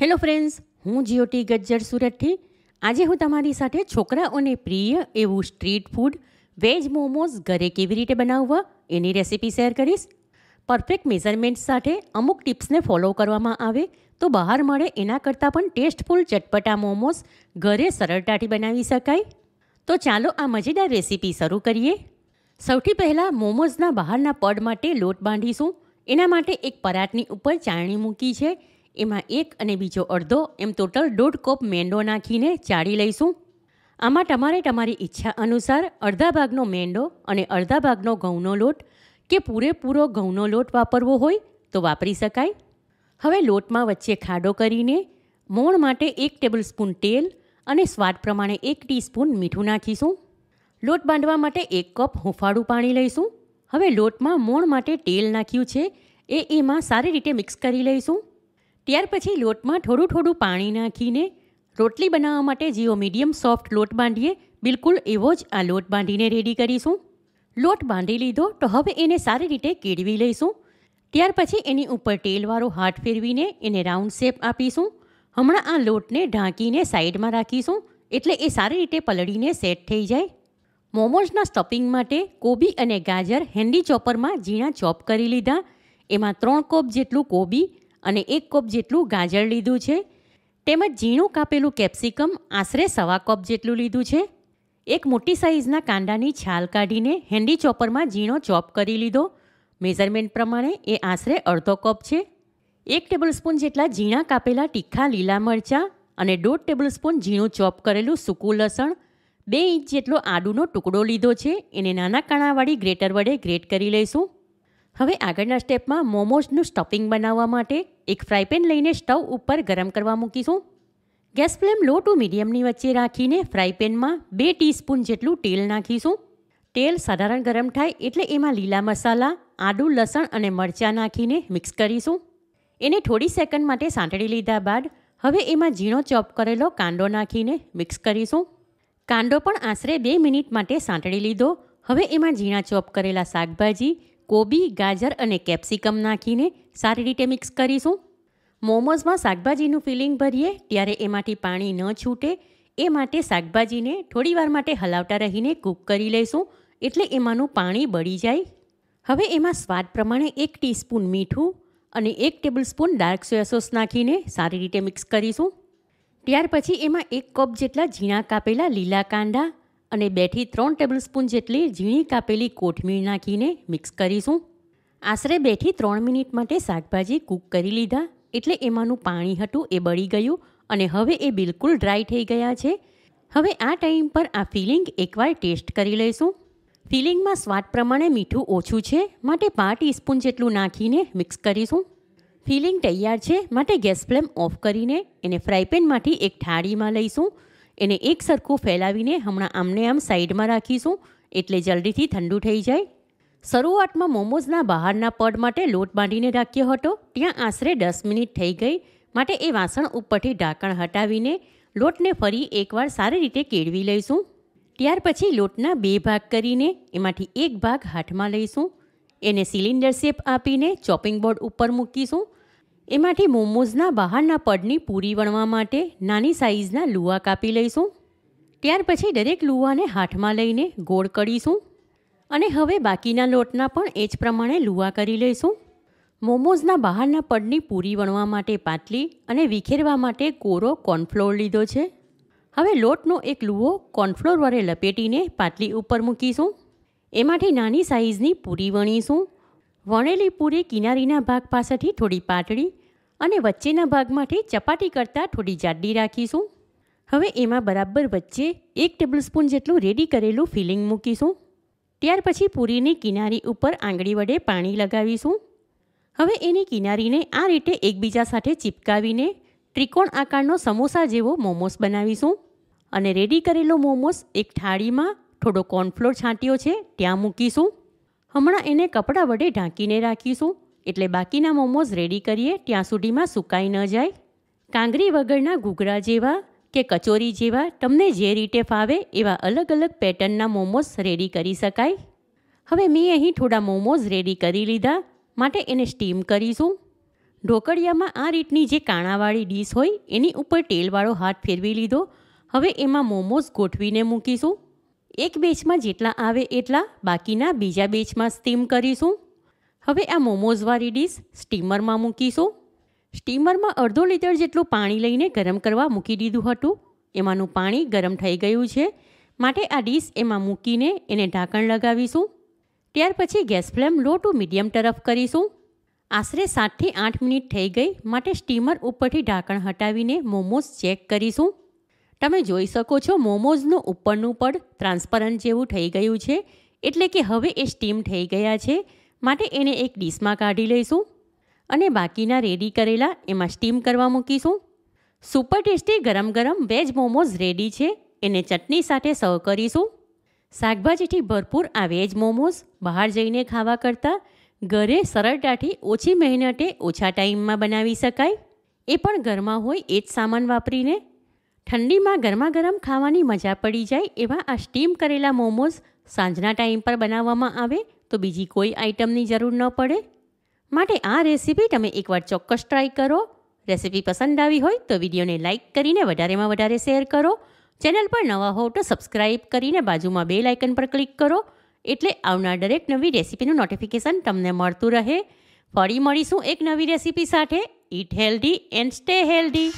hello friends હું જીઓટી ગજ્જર સુરતથી આજે હું તમારી સાથે છોકરાઓને પ્રિય એવું સ્ટ્રીટ ફૂડ વેજ મોમોઝ ઘરે કેવી રીતે બનાવવા એની રેસીપી શેર કરીશ પરફેક્ટ મેઝરમેન્ટ સાથે અમુક ટિપ્સને ફોલો કરવામાં આવે તો બહાર મળે એના કરતાં પણ ટેસ્ટફુલ ચટપટા મોમોઝ ઘરે સરળતાથી બનાવી શકાય તો ચાલો આ મજેદાર રેસીપી શરૂ કરીએ સૌથી પહેલાં મોમોઝના બહારના પડ માટે લોટ બાંધીશું એના માટે એક પરાતની ઉપર ચાળણી મૂકી છે એમાં એક અને બીજો અડધો એમ ટોટલ દોઢ કપ મેંડો નાખીને ચાળી લઈશું આમાં તમારે તમારી ઈચ્છા અનુસાર અડધા ભાગનો મેંડો અને અડધા ભાગનો ઘઉંનો લોટ કે પૂરેપૂરો ઘઉંનો લોટ વાપરવો હોય તો વાપરી શકાય હવે લોટમાં વચ્ચે ખાડો કરીને મોણ માટે એક ટેબલસ્પૂન તેલ અને સ્વાદ પ્રમાણે એક ટીસ્પૂન મીઠું નાખીશું લોટ બાંધવા માટે એક કપ હૂંફાળું પાણી લઈશું હવે લોટમાં મોણ માટે તેલ નાખ્યું છે એ એમાં સારી રીતે મિક્સ કરી લઈશું ત્યાર પછી લોટમાં થોડું થોડું પાણી નાખીને રોટલી બનાવવા માટે જેવો મીડિયમ સોફ્ટ લોટ બાંધીએ બિલકુલ એવો જ આ લોટ બાંધીને રેડી કરીશું લોટ બાંધી લીધો તો હવે એને સારી રીતે કેળવી લઈશું ત્યાર પછી એની ઉપર તેલવાળો હાથ ફેરવીને એને રાઉન્ડ શેપ આપીશું હમણાં આ લોટને ઢાંકીને સાઈડમાં રાખીશું એટલે એ સારી રીતે પલળીને સેટ થઈ જાય મોમોઝના સ્ટફિંગ માટે કોબી અને ગાજર હેન્ડી ચોપરમાં ઝીણા ચોપ કરી લીધા એમાં ત્રણ કોપ જેટલું કોબી અને એક કપ જેટલું ગાજર લીધું છે તેમજ ઝીણું કાપેલું કેપ્સિકમ આશરે સવા કપ જેટલું લીધું છે એક મોટી સાઇઝના કાંદાની છાલ કાઢીને હેન્ડી ચોપરમાં ઝીણો ચોપ કરી લીધો મેઝરમેન્ટ પ્રમાણે એ આશરે અડધો કપ છે એક ટેબલસ્પૂન જેટલા ઝીણા કાપેલા તીખા લીલા મરચાં અને દોઢ ટેબલસ્પૂન ઝીણું ચોપ કરેલું સૂકું લસણ બે ઇંચ જેટલો આદુનો ટુકડો લીધો છે એને નાના કાણાવાળી ગ્રેટર વડે ગ્રેટ કરી લઈશું હવે આગળના સ્ટેપમાં મોમોઝનું સ્ટફિંગ બનાવવા માટે એક ફ્રાય પેન લઈને સ્ટવ ઉપર ગરમ કરવા મૂકીશું ગેસ ફ્લેમ લો ટુ મીડિયમની વચ્ચે રાખીને ફ્રાય પેનમાં બે ટીસ્પૂન જેટલું તેલ નાખીશું તેલ સાધારણ ગરમ થાય એટલે એમાં લીલા મસાલા આદું લસણ અને મરચાં નાખીને મિક્સ કરીશું એને થોડી સેકન્ડ માટે સાંતળી લીધા બાદ હવે એમાં ઝીણો ચોપ કરેલો કાંદો નાખીને મિક્સ કરીશું કાંદો પણ આશરે બે મિનિટ માટે સાંતળી લીધો હવે એમાં ઝીણા ચોપ કરેલા શાકભાજી કોબી ગાજર અને કેપ્સિકમ નાખીને સારી રીતે મિક્સ કરીશું મોમોઝમાં શાકભાજીનું ફિલિંગ ભરીએ ત્યારે એમાંથી પાણી ન છૂટે એ માટે શાકભાજીને થોડીવાર માટે હલાવતા રહીને કૂક કરી લઈશું એટલે એમાંનું પાણી બળી જાય હવે એમાં સ્વાદ પ્રમાણે એક ટીસ્પૂન મીઠું અને એક ટેબલસ્પૂન ડાર્ક સોયા સોસ નાખીને સારી રીતે મિક્સ કરીશું ત્યાર પછી એમાં એક કપ જેટલા ઝીણા કાપેલા લીલા કાંદા અને બેથી ત્રણ ટેબલ સ્પૂન જેટલી ઝીણી કાપેલી કોથમીર નાખીને મિક્સ કરીશું આશરે બેથી ત્રણ મિનિટ માટે શાકભાજી કૂક કરી લીધા એટલે એમાંનું પાણી હતું એ બળી ગયું અને હવે એ બિલકુલ ડ્રાય થઈ ગયા છે હવે આ ટાઈમ પર આ ફિલિંગ એકવાર ટેસ્ટ કરી લઈશું ફિલિંગમાં સ્વાદ પ્રમાણે મીઠું ઓછું છે માટે પાંચ ટીસ્પૂન જેટલું નાખીને મિક્સ કરીશું ફિલિંગ તૈયાર છે માટે ગેસ ફ્લેમ ઓફ કરીને એને ફ્રાયપેનમાંથી એક થાળીમાં લઈશું એને એક સરખું ફેલાવીને હમણાં આમને આમ સાઈડમાં રાખીશું એટલે જલ્દીથી ઠંડુ થઈ જાય શરૂઆતમાં મોમોઝના બહારના પડ માટે લોટ બાંધીને રાખ્યો હતો ત્યાં આશરે દસ મિનિટ થઈ ગઈ માટે એ વાસણ ઉપરથી ઢાંકણ હટાવીને લોટને ફરી એકવાર સારી રીતે કેળવી લઈશું ત્યાર પછી લોટના બે ભાગ કરીને એમાંથી એક ભાગ હાથમાં લઈશું એને સિલિન્ડર શેપ આપીને ચોપિંગ બોર્ડ ઉપર મૂકીશું એમાંથી મોમોઝના બહારના પડની પૂરી વણવા માટે નાની સાઇઝના લુવા કાપી લઈશું ત્યાર પછી દરેક લુવાને હાથમાં લઈને ગોળ કરીશું અને હવે બાકીના લોટના પણ એ જ પ્રમાણે લુવા કરી લઈશું મોમોઝના બહારના પડની પૂરી વણવા માટે પાટલી અને વિખેરવા માટે કોરો કોર્નફ્લોર લીધો છે હવે લોટનો એક લુવો કોર્નફ્લોર વડે લપેટીને પાટલી ઉપર મૂકીશું એમાંથી નાની સાઇઝની પૂરી વણીશું વણેલી પૂરી કિનારીના ભાગ પાસેથી થોડી પાતળી અને વચ્ચેના ભાગમાંથી ચપાટી કરતાં થોડી જાડી રાખીશું હવે એમાં બરાબર વચ્ચે એક ટેબલસ્પૂન જેટલું રેડી કરેલું ફિલિંગ મૂકીશું ત્યાર પછી પૂરીની કિનારી ઉપર આંગળી વડે પાણી લગાવીશું હવે એની કિનારીને આ રીતે એકબીજા સાથે ચિપકાવીને ત્રિકોણ આકારનો સમોસા જેવો મોમોસ બનાવીશું અને રેડી કરેલો મોમોસ એક થાળીમાં થોડો કોર્નફ્લોર છાંટ્યો છે ત્યાં મૂકીશું હમણાં એને કપડાં વડે ઢાંકીને રાખીશું એટલે બાકીના મોમોઝ રેડી કરીએ ત્યાં સુધીમાં સુકાઈ ન જાય કાંગરી વગરના ઘૂઘરા જેવા કે કચોરી જેવા તમને જે રીતે ફાવે એવા અલગ અલગ પેટર્નના મોમોઝ રેડી કરી શકાય હવે મેં અહીં થોડા મોમોઝ રેડી કરી લીધા માટે એને સ્ટીમ કરીશું ઢોકળિયામાં આ રીતની જે કાણાવાળી ડીશ હોય એની ઉપર તેલવાળો હાથ ફેરવી લીધો હવે એમાં મોમોઝ ગોઠવીને મૂકીશું એક બેચમાં જેટલા આવે એટલા બાકીના બીજા બેચમાં સ્ટીમ કરીશું હવે આ મોમોઝવાળી ડીશ સ્ટીમરમાં મૂકીશું સ્ટીમરમાં અડધો લીટર જેટલું પાણી લઈને ગરમ કરવા મૂકી દીધું હતું એમાંનું પાણી ગરમ થઈ ગયું છે માટે આ ડીશ એમાં મૂકીને એને ઢાંકણ લગાવીશું ત્યાર પછી gas flame low to medium તરફ કરીશું આશરે સાતથી આઠ મિનિટ થઈ ગઈ માટે સ્ટીમર ઉપરથી ઢાંકણ હટાવીને મોમોઝ ચેક કરીશું તમે જોઈ શકો છો મોમોઝનું ઉપરનું પડ ટ્રાન્સપરન્ટ જેવું થઈ ગયું છે એટલે કે હવે એ સ્ટીમ થઈ ગયા છે માટે એને એક ડીશમાં કાઢી લઈશું અને બાકીના રેડી કરેલા એમાં સ્ટીમ કરવા મૂકીશું સુપર ટેસ્ટી ગરમ ગરમ વેજ મોમોઝ રેડી છે એને ચટણી સાથે સર્વ કરીશું શાકભાજીથી ભરપૂર આ વેજ મોમોઝ બહાર જઈને ખાવા કરતાં ઘરે સરળતાથી ઓછી મહેનતે ઓછા ટાઈમમાં બનાવી શકાય એ પણ ઘરમાં હોય એ જ સામાન વાપરીને ઠંડીમાં ગરમા ગરમ ખાવાની મજા પડી જાય એવા આ સ્ટીમ કરેલા મોમોઝ સાંજના ટાઈમ પર બનાવવામાં આવે તો બીજી કોઈ આઇટમની જરૂર ન પડે માટે આ રેસીપી તમે એકવાર ચોક્કસ ટ્રાય કરો રેસીપી પસંદ આવી હોય તો વિડીયોને લાઇક કરીને વધારેમાં વધારે શેર કરો ચેનલ પર નવા હો તો સબસ્ક્રાઇબ કરીને બાજુમાં બે લાઇકન પર ક્લિક કરો એટલે આવનાર દરેક નવી રેસીપીનું નોટિફિકેશન તમને મળતું રહે ફરી મળીશું એક નવી રેસીપી સાથે eat healthy and stay healthy